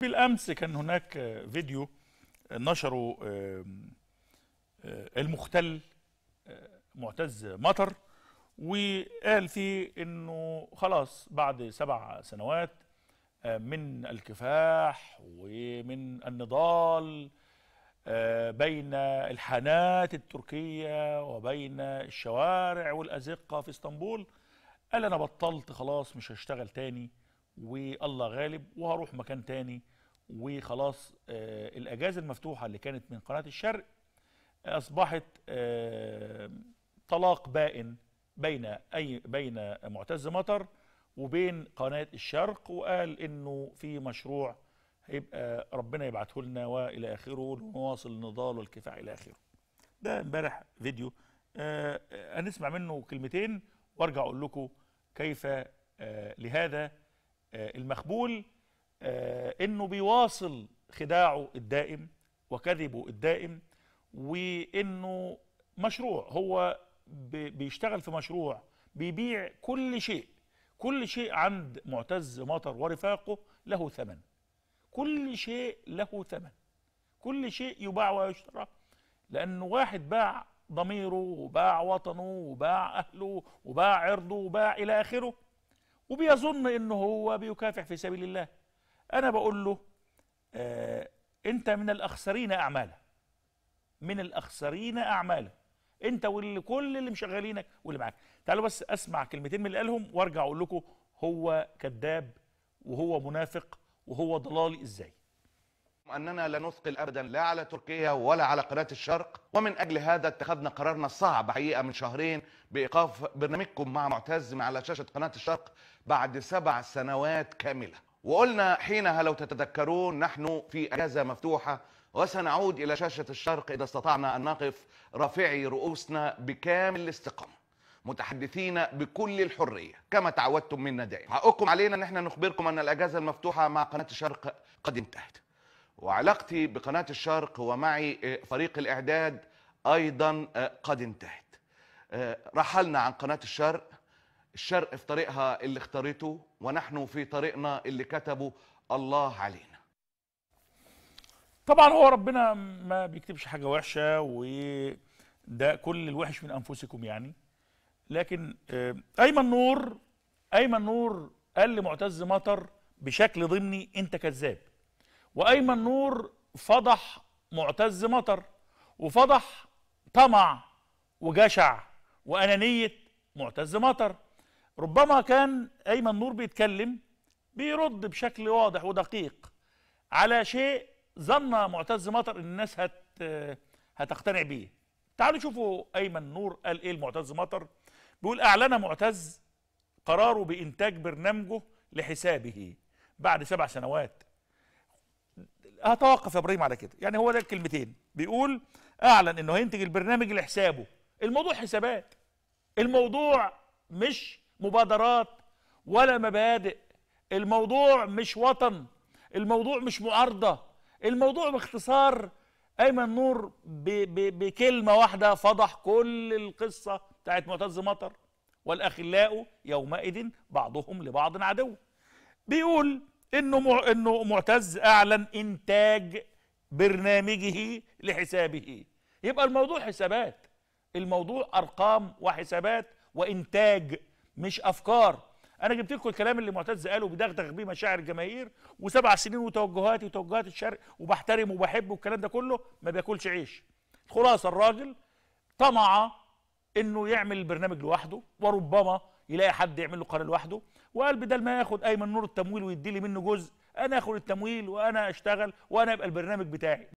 بالامس كان هناك فيديو نشره آه، المختل آه، معتز مطر وقال فيه انه خلاص بعد سبع سنوات آه، من الكفاح ومن النضال بين الحانات التركيه وبين الشوارع والازقه في اسطنبول قال انا بطلت خلاص مش هشتغل تاني والله غالب وهروح مكان تاني وخلاص آه الاجازه المفتوحه اللي كانت من قناه الشرق آه، اصبحت آه طلاق بائن بين اي بين معتز مطر وبين قناه الشرق وقال انه في مشروع هيبقى ربنا يبعته لنا والى اخره ونواصل النضال والكفاح الى اخره. ده امبارح فيديو آه, آه، هنسمع منه كلمتين وارجع اقول لكم كيف آه لهذا آه، المخبول آه، انه بيواصل خداعه الدائم وكذبه الدائم وانه مشروع هو بيشتغل في مشروع بيبيع كل شيء كل شيء عند معتز مطر ورفاقه له ثمن كل شيء له ثمن كل شيء يباع ويشترى لأنه واحد باع ضميره وباع وطنه وباع أهله وباع عرضه وباع إلى آخره وبيظن انه هو بيكافح في سبيل الله انا بقول له آه انت من الاخسرين اعمالا من الاخسرين اعمالا انت واللي كل اللي مشغلينك واللي معاك تعالوا بس اسمع كلمتين من اللي قالهم وارجع اقول لكم هو كذاب وهو منافق وهو ضلالي ازاي أننا لا نثقل أبدا لا على تركيا ولا على قناة الشرق ومن أجل هذا اتخذنا قرارنا الصعب حقيقة من شهرين بإيقاف برنامجكم مع معتز على شاشة قناة الشرق بعد سبع سنوات كاملة وقلنا حينها لو تتذكرون نحن في أجازة مفتوحة وسنعود إلى شاشة الشرق إذا استطعنا أن نقف رافعي رؤوسنا بكامل الاستقامة متحدثين بكل الحرية كما تعودتم منا دائما حقكم علينا أن احنا نخبركم أن الأجازة المفتوحة مع قناة الشرق قد انتهت وعلاقتي بقناة الشرق ومعي آه، فريق الإعداد أيضا آه، قد انتهت آه، رحلنا عن قناة الشرق الشرق في طريقها اللي اختارته ونحن في طريقنا اللي كتبه الله علينا طبعا هو ربنا ما بيكتبش حاجة وحشة وده كل الوحش من أنفسكم يعني لكن أيمن نور أيمن نور قال لمعتز مطر بشكل ضمني أنت كذاب وأيمن نور فضح معتز مطر وفضح طمع وجشع وأنانية معتز مطر ربما كان أيمن نور بيتكلم بيرد بشكل واضح ودقيق على شيء ظن معتز مطر ان الناس هت هتقتنع بيه تعالوا شوفوا ايمن نور قال ايه لمعتز مطر بيقول اعلن معتز قراره بانتاج برنامجه لحسابه بعد سبع سنوات هتوقف يا ابراهيم على كده يعني هو ده الكلمتين بيقول اعلن انه هينتج البرنامج لحسابه الموضوع حسابات الموضوع مش مبادرات ولا مبادئ الموضوع مش وطن الموضوع مش معارضه الموضوع باختصار ايمن نور ب ب بكلمه واحده فضح كل القصه بتاعت معتز مطر والاخلاء يومئذ بعضهم لبعض عدو بيقول انه مع... انه معتز اعلن انتاج برنامجه لحسابه يبقى الموضوع حسابات الموضوع ارقام وحسابات وانتاج مش افكار انا جبت لكم الكلام اللي معتز قاله بدغدغ بيه مشاعر الجماهير وسبع سنين وتوجهاتي وتوجهات الشرق وبحترمه وبحبه والكلام ده كله ما بياكلش عيش خلاصه الراجل طمع انه يعمل البرنامج لوحده وربما يلاقي حد يعمل له قناه لوحده وقال بدل ما ياخد ايمن نور التمويل ويدي لي منه جزء انا اخد التمويل وانا اشتغل وانا يبقى البرنامج بتاعي